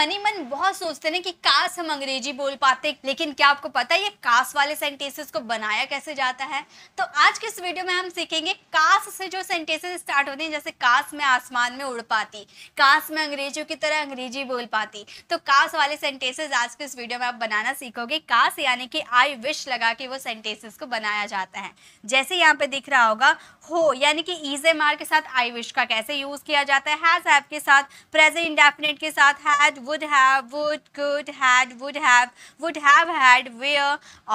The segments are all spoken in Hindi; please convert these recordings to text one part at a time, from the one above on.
मन ही मन बहुत सोचते ना कि काश हम अंग्रेजी बोल पाते लेकिन क्या आपको पता है ये काश वाले सेंटेंसेस को बनाया कैसे जाता है तो आज के इस वीडियो में हम सीखेंगे काश से जो सेंटेंसेस स्टार्ट होते हैं जैसे काश में आसमान में उड़ पाती काश में अंग्रेजों की तरह अंग्रेजी बोल पाती तो काश वाले सेंटेंसेस आज के इस वीडियो में आप बनाना सीखोगे काश यानी कि आई विश लगा के वो सेंटेंसेस को बनाया जाता है जैसे यहाँ पे दिख रहा होगा हो यानी कि ईज एम आर के साथ आई विश का कैसे यूज किया जाता है हैज हैव के साथ प्रेजेंट इंडेफिनेट के साथ has would have would could had would have would have had where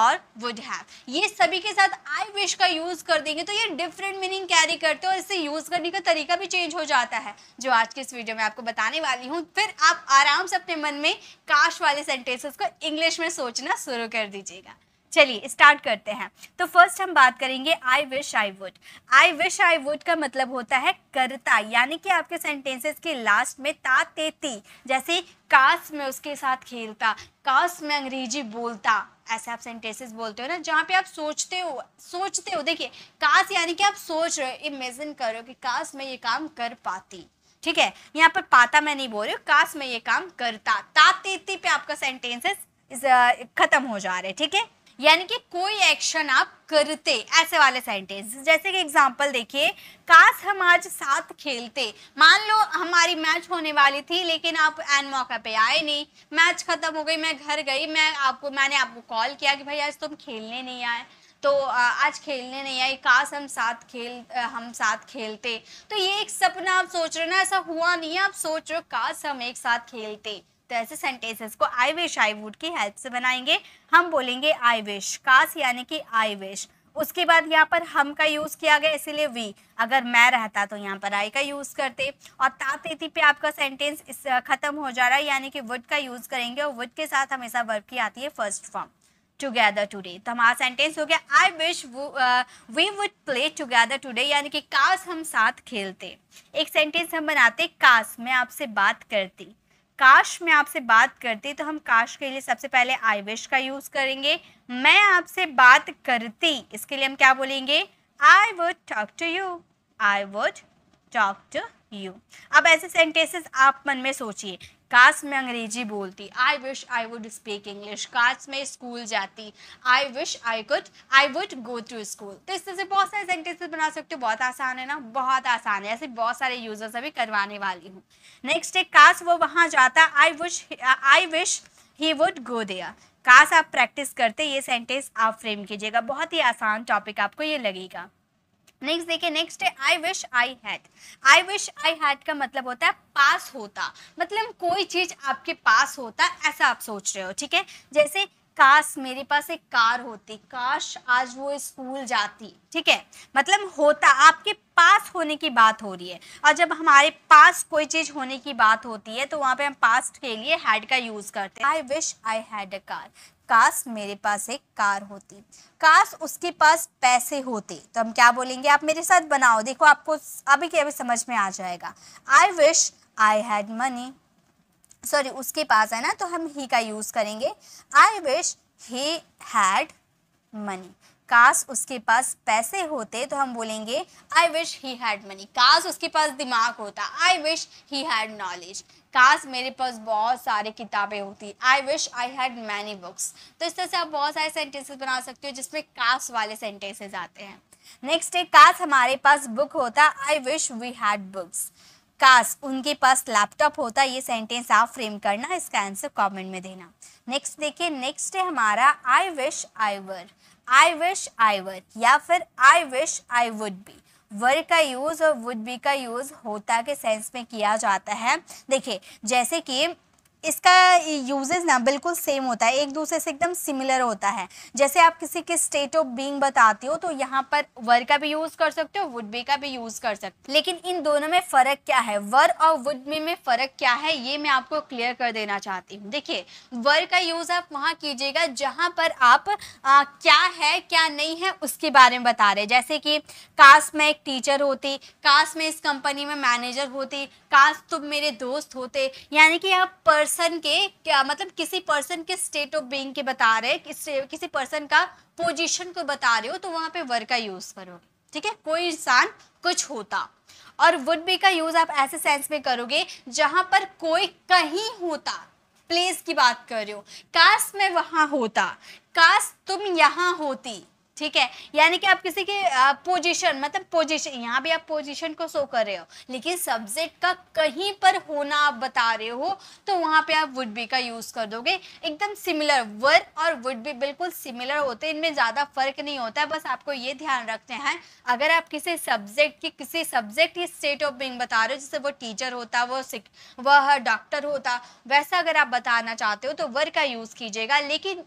और would have ये सभी के साथ I wish का यूज़ कर देंगे तो ये डिफरेंट मीनिंग कैरी करते हैं और इसे यूज़ करने का तरीका भी चेंज हो जाता है जो आज के इस वीडियो में आपको बताने वाली हूँ फिर आप आराम से अपने मन में काश वाले सेंटेंसेस को इंग्लिश में सोचना शुरू कर दीजिएगा चलिए स्टार्ट करते हैं तो फर्स्ट हम बात करेंगे I wish I would I wish I would का मतलब होता है करता यानी कि आपके सेंटेंसेस के लास्ट में ता ते ती जैसे काश में उसके साथ खेलता काश में अंग्रेजी बोलता ऐसे आप सेंटेंसेस बोलते हो ना जहाँ पे आप सोचते हो सोचते हो देखिए काश यानी कि आप सोच रहे हो इमेजिन करो कि काश मैं ये काम कर पाती ठीक है यहाँ पर पाता मैं नहीं बोल रही हूँ काश मैं ये काम करता ता ती पे आपका सेंटेंसेस खत्म हो जा रहे ठीक है यानी कि कोई एक्शन आप करते ऐसे वाले सेंटेंस जैसे कि एग्जांपल देखिए काश हम आज साथ खेलते मान लो हमारी मैच होने वाली थी लेकिन आप एन मौका पे आए नहीं मैच खत्म हो गई मैं घर गई मैं आपको मैंने आपको कॉल किया कि भाई आज तुम खेलने नहीं आए तो आज खेलने नहीं आई काश हम साथ खेल हम साथ खेलते तो ये एक सपना आप सोच रहे हो ना ऐसा हुआ नहीं है आप सोच रहे हो काश हम एक साथ खेलते तो ऐसे सेंटेंसेस को आई विश आई वुड की हेल्प से बनाएंगे हम बोलेंगे आई विश काश यानी कि आई विश उसके बाद यहाँ पर हम का यूज़ किया गया इसीलिए वी अगर मैं रहता तो यहाँ पर आई का यूज़ करते और तातेती पे आपका सेंटेंस ख़त्म हो जा रहा है यानी कि वुड का यूज़ करेंगे और वुड के साथ हमेशा वर्ब की आती है फर्स्ट फॉर्म टुगेदर टुडे तो हमारा सेंटेंस हो गया I wish we would play together today यानी कि काश हम साथ खेलते एक सेंटेंस हम बनाते काश मैं आपसे बात करती काश में आपसे बात करती तो हम काश के लिए सबसे पहले आई विश का यूज़ करेंगे मैं आपसे बात करती इसके लिए हम क्या बोलेंगे I would talk to you I would talk to you अब ऐसे सेंटेंसेस आप मन में सोचिए काश मैं अंग्रेजी बोलती I wish I would speak English काश मैं स्कूल जाती I wish I could I would go to school तो इस तरह से बहुत सारे सेंटेंसेस बना सकते हो बहुत आसान है ना बहुत आसान है ऐसे बहुत सारे यूजर्स अभी करवाने वाली हूँ नेक्स्ट है काश वो वहाँ जाता I wish I wish he would go there काश आप प्रैक्टिस करते ये सेंटेंस आप फ्रेम कीजिएगा बहुत ही आसान टॉपिक आपको ये लगेगा नेक्स्ट देखिए नेक्स्ट है I wish I had I wish I had का मतलब होता है पास होता मतलब कोई चीज आपके पास होता ऐसा आप सोच रहे हो ठीक है जैसे काश मेरे पास एक कार होती काश आज वो स्कूल जाती ठीक है मतलब होता आपके पास होने की बात हो रही है और जब हमारे पास कोई चीज़ होने की बात होती है तो वहाँ पे हम पास्ट के लिए हैड का यूज़ करते हैं I wish I had a car काश मेरे पास एक कार होती काश उसके पास पैसे होते तो हम क्या बोलेंगे आप मेरे साथ बनाओ देखो आपको अभी के अभी समझ में आ जाएगा I wish I had money sorry उसके पास है ना तो हम ही का यूज़ करेंगे I wish he had money काश उसके पास पैसे होते तो हम बोलेंगे I wish he had money काश उसके पास दिमाग होता I wish he had knowledge काश मेरे पास बहुत सारे किताबें होती I wish I had many books तो इस तरह से आप बहुत सारे सेंटेंसेस बना सकते हो जिसमें काश वाले सेंटेंसेस आते हैं नेक्स्ट है काश हमारे पास बुक होता I wish we had books काश उनके पास लैपटॉप होता ये सेंटेंस आप फ्रेम करना इसका आंसर कमेंट में देना नेक्स्ट देखिए नेक्स्ट है हमारा आई wish I were I wish I were या फिर I wish I would be were का यूज और वुड बी का यूज होता के सेंस में किया जाता है देखिए जैसे कि इसका यूजेस ना बिल्कुल सेम होता है एक दूसरे से एकदम सिमिलर होता है जैसे आप किसी के स्टेट ऑफ बींग बताते हो तो यहाँ पर वर का भी यूज़ कर सकते हो वुड बी का भी यूज़ कर सकते हो लेकिन इन दोनों में फ़र्क क्या है वर और वुड बी में फ़र्क क्या है ये मैं आपको क्लियर कर देना चाहती हूँ देखिए वर का यूज़ आप वहाँ कीजिएगा जहाँ पर आप आ, क्या है क्या नहीं है उसके बारे में बता रहे जैसे कि काश में एक टीचर होती काश में इस कंपनी में मैनेजर होती काश तुम तो मेरे दोस्त होते यानी कि आप पर्सन पर्सन के क्या मतलब किसी पर्सन के स्टेट ऑफ बीइंग के बता रहे किस, किसी पर्सन का पोजीशन को बता रहे हो तो वहां पे वर का यूज़ करोगे ठीक है कोई इंसान कुछ होता और वुड बी का यूज़ आप ऐसे सेंस में करोगे जहां पर कोई कहीं होता प्लेस की बात कर रहे हो काश मैं वहां होता काश तुम यहां होती ठीक है यानी कि आप किसी के पोजीशन मतलब पोजीशन यहाँ भी आप पोजीशन को शो कर रहे हो लेकिन सब्जेक्ट का कहीं पर होना आप बता रहे हो तो वहाँ पे आप वुड बी का यूज़ कर दोगे एकदम सिमिलर वर और वुड बी बिल्कुल सिमिलर होते हैं इनमें ज़्यादा फर्क नहीं होता है बस आपको ये ध्यान रखते हैं अगर आप किसी सब्जेक्ट की किसी सब्जेक्ट की स्टेट ऑफ बींग बता रहे हो जैसे वो टीचर होता वो वह डॉक्टर होता वैसा अगर आप बताना चाहते हो तो वर का यूज़ कीजिएगा लेकिन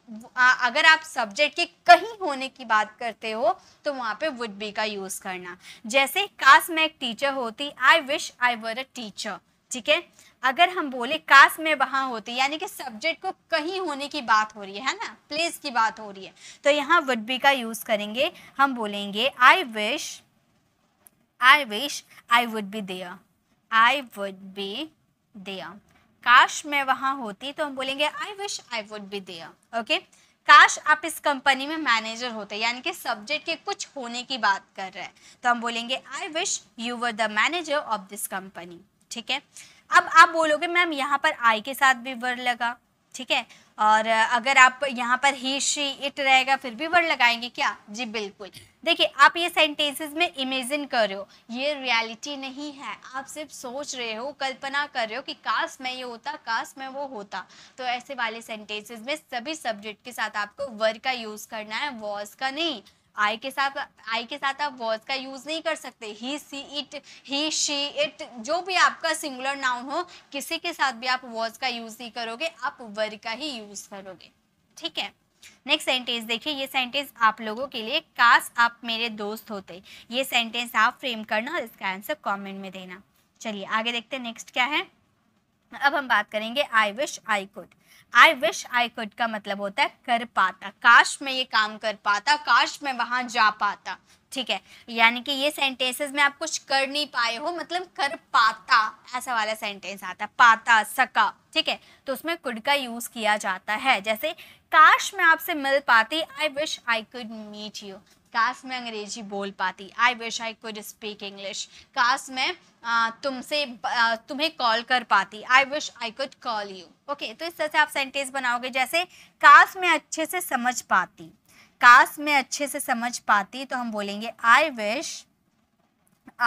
अगर आप सब्जेक्ट के कहीं होने की बात बात करते हो तो वहाँ पे वुड बी का यूज़ करना जैसे काश मैं एक टीचर होती I wish I were a teacher ठीक है अगर हम बोले काश में वहाँ होती यानी कि सब्जेक्ट को कहीं होने की बात हो रही है ना प्लेस की बात हो रही है तो यहाँ वुड बी का यूज़ करेंगे हम बोलेंगे I wish I wish I would be there I would be there काश मैं वहाँ होती तो हम बोलेंगे I wish I would be there okay काश आप इस कंपनी में मैनेजर होते यानी कि सब्जेक्ट के कुछ होने की बात कर रहे हैं तो हम बोलेंगे I wish you were the manager of this company ठीक है अब आप बोलोगे मैम यहाँ पर आई के साथ भी वर लगा ठीक है और अगर आप यहाँ पर ही शी इट रहेगा फिर भी वर्ड लगाएंगे क्या जी बिल्कुल देखिए आप ये सेंटेंसेस में इमेजिन कर रहे हो ये रियलिटी नहीं है आप सिर्फ सोच रहे हो कल्पना कर रहे हो कि काश मैं ये होता काश मैं वो होता तो ऐसे वाले सेंटेंसेस में सभी सब्जेक्ट के साथ आपको वर्ड का यूज़ करना है वॉज का नहीं आई के साथ आई के साथ आप वर्ड का यूज़ नहीं कर सकते he see it he she it जो भी आपका सिंगुलर नाउन हो किसी के साथ भी आप वर्ड का यूज़ नहीं करोगे आप वर का ही यूज़ करोगे ठीक है नेक्स्ट सेंटेंस देखिए ये सेंटेंस आप लोगों के लिए काश आप मेरे दोस्त होते ये सेंटेंस आप फ्रेम करना और इसका आंसर कॉमेंट में देना चलिए आगे देखते हैं नेक्स्ट क्या है अब हम बात करेंगे I wish I could I wish I could का मतलब होता है कर पाता काश मैं ये काम कर पाता काश मैं वहां जा पाता ठीक है यानी कि ये सेंटेंसेस में आप कुछ कर नहीं पाए हो मतलब कर पाता ऐसा वाला सेंटेंस आता है पाता सका ठीक है तो उसमें कुड का यूज़ किया जाता है जैसे काश मैं आपसे मिल पाती I wish I could meet you काश मैं अंग्रेजी बोल पाती I wish I could speak English काश मैं तुमसे तुम्हें कॉल कर पाती I wish I could call you okay तो इस तरह से आप सेंटेंस बनाओगे जैसे काश मैं अच्छे से समझ पाती काश मैं अच्छे से समझ पाती तो हम बोलेंगे I wish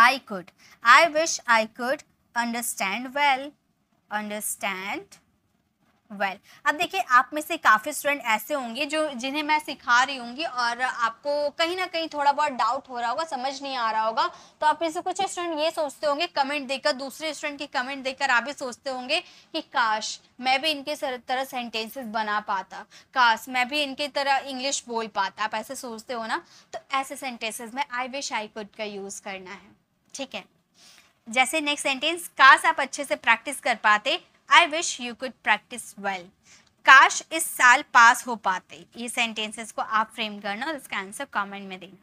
I could I wish I could understand well understand well well, अब देखिए आप में से काफ़ी स्टूडेंट ऐसे होंगे जो जिन्हें मैं सिखा रही हूँगी और आपको कहीं ना कहीं थोड़ा बहुत डाउट हो रहा होगा समझ नहीं आ रहा होगा तो आप में से कुछ स्टूडेंट ये सोचते होंगे कमेंट देकर दूसरे स्टूडेंट की कमेंट देकर आप भी सोचते होंगे कि काश मैं भी इनके तरह सेंटेंसेस बना पाता काश मैं भी इनके तरह इंग्लिश बोल पाता आप ऐसे सोचते हो ना तो ऐसे सेंटेंसेज में आई विश आई कुड का यूज़ करना है ठीक है जैसे नेक्स्ट सेंटेंस काश आप अच्छे से प्रैक्टिस कर पाते I wish you could practice well काश इस साल पास हो पाते ये सेंटेंसेस को आप फ्रेम करना और इसका आंसर कमेंट में देना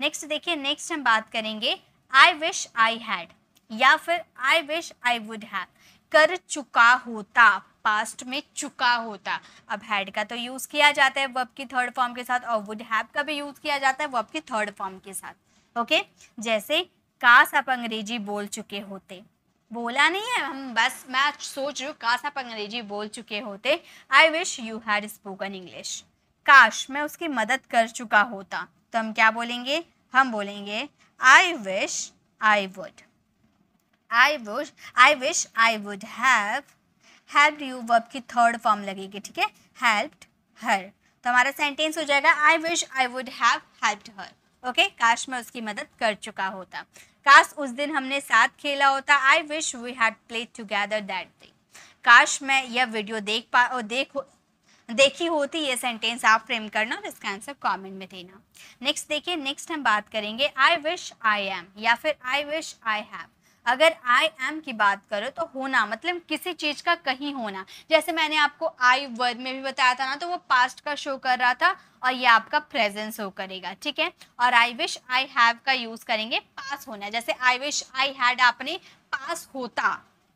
नेक्स्ट देखिए नेक्स्ट हम बात करेंगे आई विश आई हैड या फिर I wish I would have कर चुका होता पास्ट में चुका होता अब हैड का तो यूज़ किया जाता है वर्ब की थर्ड फॉर्म के साथ और वुड हैव का भी यूज़ किया जाता है वर्ब की थर्ड फॉर्म के साथ ओके जैसे काश आप अंग्रेजी बोल चुके होते बोला नहीं है हम बस मैं सोच रही हूँ काश आप अंग्रेजी बोल चुके होते I wish you had spoken English काश मैं उसकी मदद कर चुका होता तो हम क्या बोलेंगे हम बोलेंगे I wish I would I would I wish I would have help you verb की थर्ड फॉर्म लगेगी ठीक है हेल्प्ड हर तो हमारा सेंटेंस हो जाएगा I wish I would have helped her okay काश मैं उसकी मदद कर चुका होता काश उस दिन हमने साथ खेला होता I wish we had play together that day काश मैं यह वीडियो देख पा और देख देखी होती ये सेंटेंस आप फ्रेम करना और इसका आंसर कमेंट में देना नेक्स्ट देखिए नेक्स्ट हम बात करेंगे आई विश आई एम या फिर आई विश आई हैव अगर आई एम की बात करो तो होना मतलब किसी चीज़ का कहीं होना जैसे मैंने आपको आई वर्ड में भी बताया था ना तो वो पास्ट का शो कर रहा था और ये आपका प्रेजेंस हो करेगा ठीक है और आई विश आई हैव का यूज़ करेंगे पास होना जैसे आई विश आई हैड आपने पास होता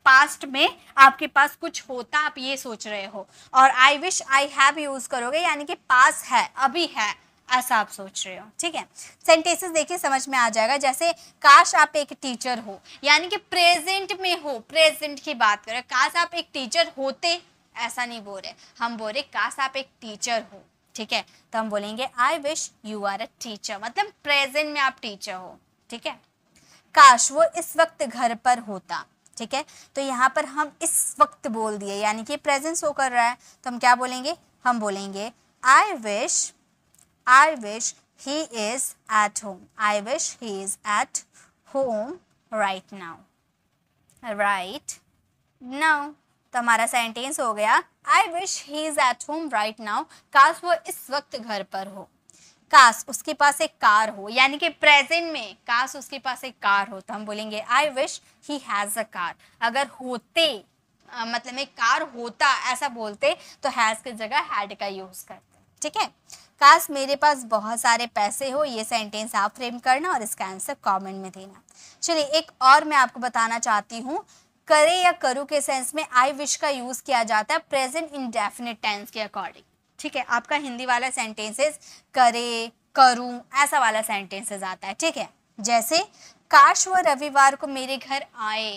पास्ट में आपके पास कुछ होता आप ये सोच रहे हो और I wish I have use करोगे यानी कि पास है अभी है ऐसा आप सोच रहे हो ठीक है सेंटेंसेस देखिए समझ में आ जाएगा जैसे काश आप एक टीचर हो यानी कि प्रेजेंट में हो प्रेजेंट की बात करें काश आप एक टीचर होते ऐसा नहीं बोल रहे हम बोल रहे काश आप एक टीचर हो ठीक है तो हम बोलेंगे I wish you are a teacher मतलब प्रेजेंट में आप टीचर हो ठीक है काश वो इस वक्त घर पर होता ठीक है तो यहाँ पर हम इस वक्त बोल दिए यानी कि प्रेजेंस शो कर रहा है तो हम क्या बोलेंगे हम बोलेंगे I wish I wish he is at home. I wish he is at home right now. Right now. तो हमारा सेंटेंस हो गया I wish he is at home right now काश वो इस वक्त घर पर हो काश उसके पास एक कार हो यानी कि प्रेजेंट में काश उसके पास एक कार हो तो हम बोलेंगे I wish he has a car अगर होते आ, मतलब एक कार होता ऐसा बोलते तो हैज़ की जगह हैड का यूज़ करते ठीक है काश मेरे पास बहुत सारे पैसे हो ये सेंटेंस आप फ्रेम करना और इसका आंसर कमेंट में देना चलिए एक और मैं आपको बताना चाहती हूँ करे या करूँ के सेंस में आई विश का यूज़ किया जाता है प्रेजेंट इनडेफिनेट टेंस के अकॉर्डिंग ठीक है आपका हिंदी वाला सेंटेंसेस करे करूँ ऐसा वाला सेंटेंसेस आता है ठीक है जैसे काश व रविवार को मेरे घर आए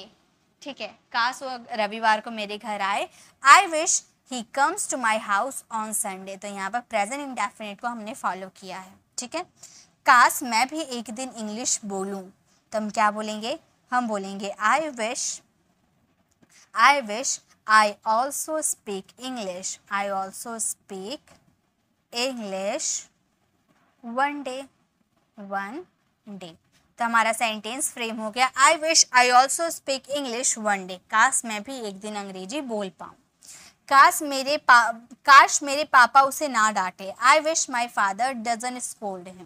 ठीक है काश व रविवार को मेरे घर आए I wish he comes to my house on Sunday तो यहाँ पर प्रेजेंट इंडेफिनेट को हमने फॉलो किया है ठीक है काश मैं भी एक दिन इंग्लिश बोलूँ तो हम क्या बोलेंगे हम बोलेंगे I wish I wish I also speak English I also speak English one day one day तो हमारा सेंटेंस फ्रेम हो गया I wish I also speak English one day काश मैं भी एक दिन अंग्रेजी बोल पाऊँ काश मेरे पा काश मेरे पापा उसे ना डांटे I wish my father doesn't scold him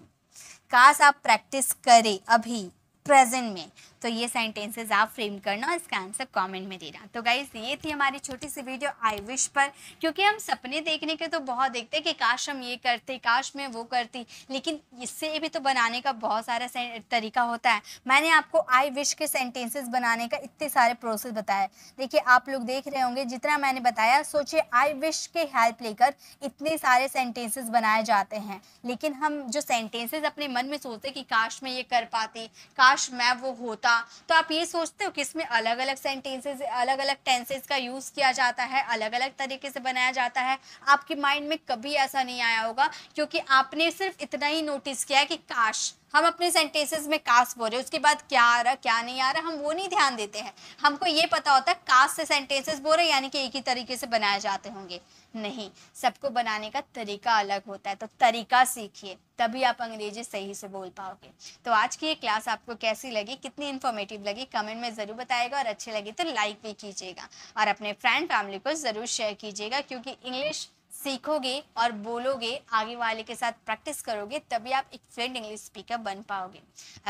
काश आप प्रैक्टिस करें अभी प्रेजेंट में तो ये सेंटेंसेस आप फ्रेम करना और इसका आंसर कमेंट में देना तो गाइज ये थी हमारी छोटी सी वीडियो आई विश पर क्योंकि हम सपने देखने के तो बहुत देखते कि काश हम ये करते काश मैं वो करती लेकिन इससे भी तो बनाने का बहुत सारा तरीका होता है मैंने आपको आई विश के सेंटेंसेस बनाने का इतने सारे प्रोसेस बताया देखिए आप लोग देख रहे होंगे जितना मैंने बताया सोचिए आई विश के हेल्प लेकर इतने सारे सेंटेंसेस बनाए जाते हैं लेकिन हम जो सेंटेंसेज अपने मन में सोचते कि काश मैं ये कर पाती काश मैं वो होता का तो आप ये सोचते हो कि इसमें अलग अलग सेंटेंसेज अलग अलग टेंसेज का यूज़ किया जाता है अलग अलग तरीके से बनाया जाता है आपके माइंड में कभी ऐसा नहीं आया होगा क्योंकि आपने सिर्फ इतना ही नोटिस किया कि काश हम अपने सेंटेंसेस में कास्ट बोल रहे हैं उसके बाद क्या आ रहा क्या नहीं आ रहा हम वो नहीं ध्यान देते हैं हमको ये पता होता है कास्ट से सेंटेंसेस बोल रहे यानी कि एक ही तरीके से बनाए जाते होंगे नहीं सबको बनाने का तरीका अलग होता है तो तरीका सीखिए तभी आप अंग्रेजी सही से बोल पाओगे तो आज की ये क्लास आपको कैसी लगी कितनी इन्फॉर्मेटिव लगी कमेंट में ज़रूर बताएगा और अच्छी लगी तो लाइक भी कीजिएगा और अपने फ्रेंड फैमिली को ज़रूर शेयर कीजिएगा क्योंकि इंग्लिश सीखोगे और बोलोगे आगे वाले के साथ प्रैक्टिस करोगे तभी आप एक फ्रेंड इंग्लिश स्पीकर बन पाओगे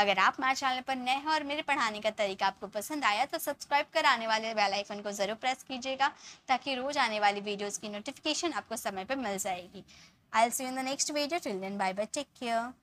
अगर आप हमारे चैनल पर नए हैं और मेरे पढ़ाने का तरीका आपको पसंद आया तो सब्सक्राइब कर आने वाले बेल आइकन को ज़रूर प्रेस कीजिएगा ताकि रोज़ आने वाली वीडियोज़ की नोटिफिकेशन आपको समय पर मिल जाएगी I see in the next video till then bye bye take care